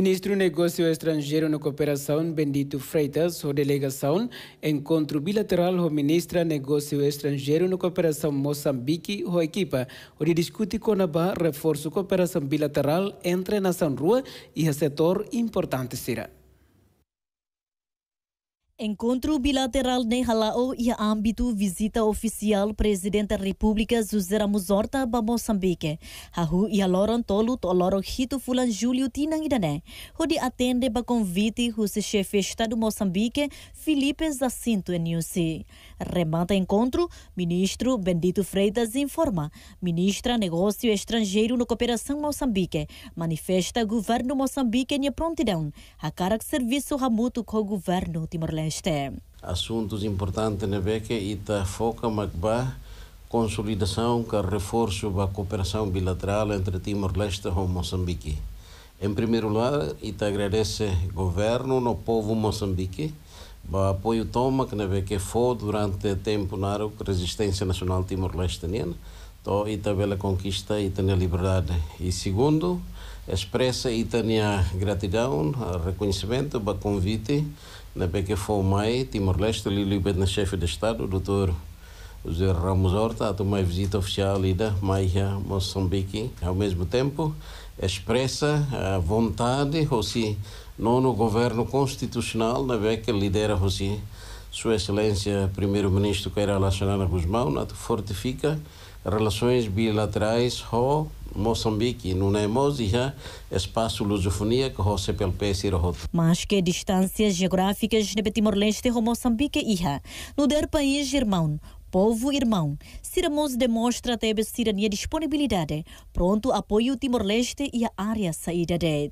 Ministro do Negócio Estrangeiro na Cooperação, Bendito Freitas, ou delegação, encontro bilateral com Ministra Negócio Estrangeiro na Cooperação Moçambique, ou equipa, onde discute com a reforço cooperação bilateral entre a nação rua e o setor importante será. Encontro bilateral em Halaou e âmbito visita oficial Presidente da República Ramos Muzorta ba Moçambique. Hahu e aloran tolu toloro hito fulan julho tinang idane. Hodi atende ba convite se chefe Estado Moçambique Felipe Zacinto Enusi. Remata encontro, ministro Bendito Freitas informa. Ministra Negócio Estrangeiro no Cooperação Moçambique. Manifesta governo Moçambique em prontidão. A cara que serviço ramuto com o governo Timor-Leste. É Assuntos importantes na beca e da foca Macbá, consolidação que reforço da cooperação bilateral entre Timor-Leste e Moçambique. Em primeiro lugar, ita agradece o governo no povo moçambique o apoio toma que neve que foi durante tempo na resistência nacional timor-leste to ita bela conquista e a liberdade. E segundo, expressa e tem a gratidão, a reconhecimento, o convite Lebeke Fomai, Timor-Leste, Lili Bet na chefe de Estado, o Dr. José Ramos Horta, a tomar visita oficial da Maia Moçambique. Ao mesmo tempo, expressa a vontade Rossi no governo constitucional, na vez que lidera Rossi, Sua Excelência Primeiro-Ministro Keira Lassana Guzmão, fortifica relações bilaterais com Moçambique. Não e é música, espaço lusofonia que o CPLP PC Mas que distâncias geográficas de Timor-Leste com Moçambique ia. No der país irmão, povo irmão, Siramos demonstra ter a disponibilidade, pronto apoio Timor-Leste e a área saída de.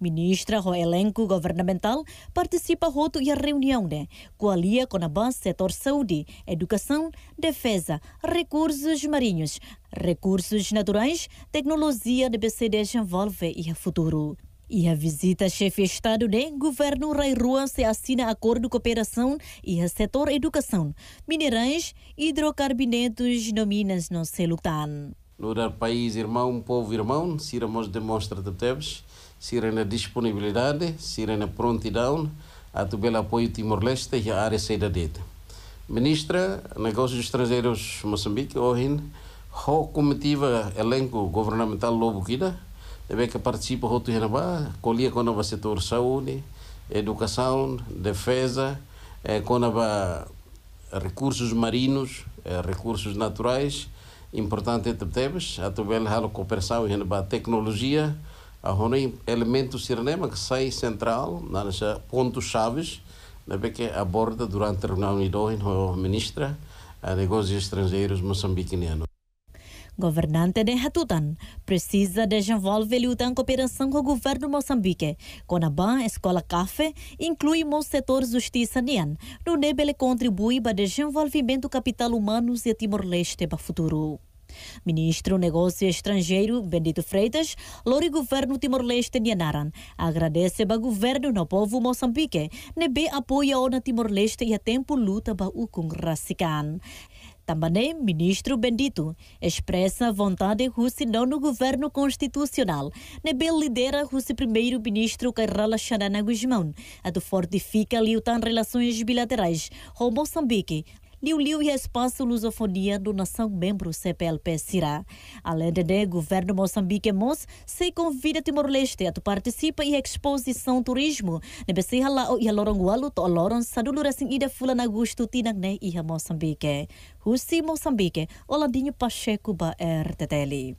Ministra do elenco governamental participa roto e a reunião de né? coalia com a base setor saúde, educação, defesa, recursos marinhos, recursos naturais, tecnologia de BCD desenvolve e futuro. E a visita chefe de Estado de né? Governo Rai Rua se assina acordo de cooperação e a setor educação, minerais, hidrocarbonetos, nominas no selo TAN. Lugar país irmão, povo irmão, se irmãos demonstra de teves sirena disponibilidade, sirena prontidão, a pelo apoio Timor-Leste e a área dita. Ministra Negócios Estrangeiros Moçambique, hoje, o comitiva elenco governamental Lobo Guida, também que participa do Renabá, colia com o setor saúde, educação, defesa, com eh, recursos marinhos, eh, recursos naturais, importante também, ato pelo cooperação e tecnologia, tecnologia, há elemento cinema que sai central, nas pontos chaves, na que aborda durante a reunião com a ministra a negócios estrangeiros moçambiquinano. Governante de Hatutan precisa desenvolver em cooperação com o governo moçambique. Conaban, Escola Café, inclui o setor justiça nian, no deve contribui para o desenvolvimento do capital humano e Timor-Leste para o futuro. Ministro Negócio Estrangeiro, Bendito Freitas, Lori Governo Timor-Leste Nianaran, agradece ao governo no povo Moçambique, nebe apoia o Timor-Leste e a tempo luta ba o com Racican. Também, ministro Bendito, expressa vontade russa não no governo constitucional. Nebel lidera russo primeiro-ministro Kairala Xanana Guzmão, a do fortifica tan relações bilaterais com Moçambique, Liu Liu e a Espaço Lusofonia, nação membro CPLP Cirá. Além de, de governo Moçambique Mons, se convida Timor-Leste a participar e exposição turismo. Nebesi hala e Alorongualo, Toloron, aloron sadulurasin ida fula na gusto tinagne e a Moçambique. Rusi Moçambique, Olandinho Pacheco ba RTTL.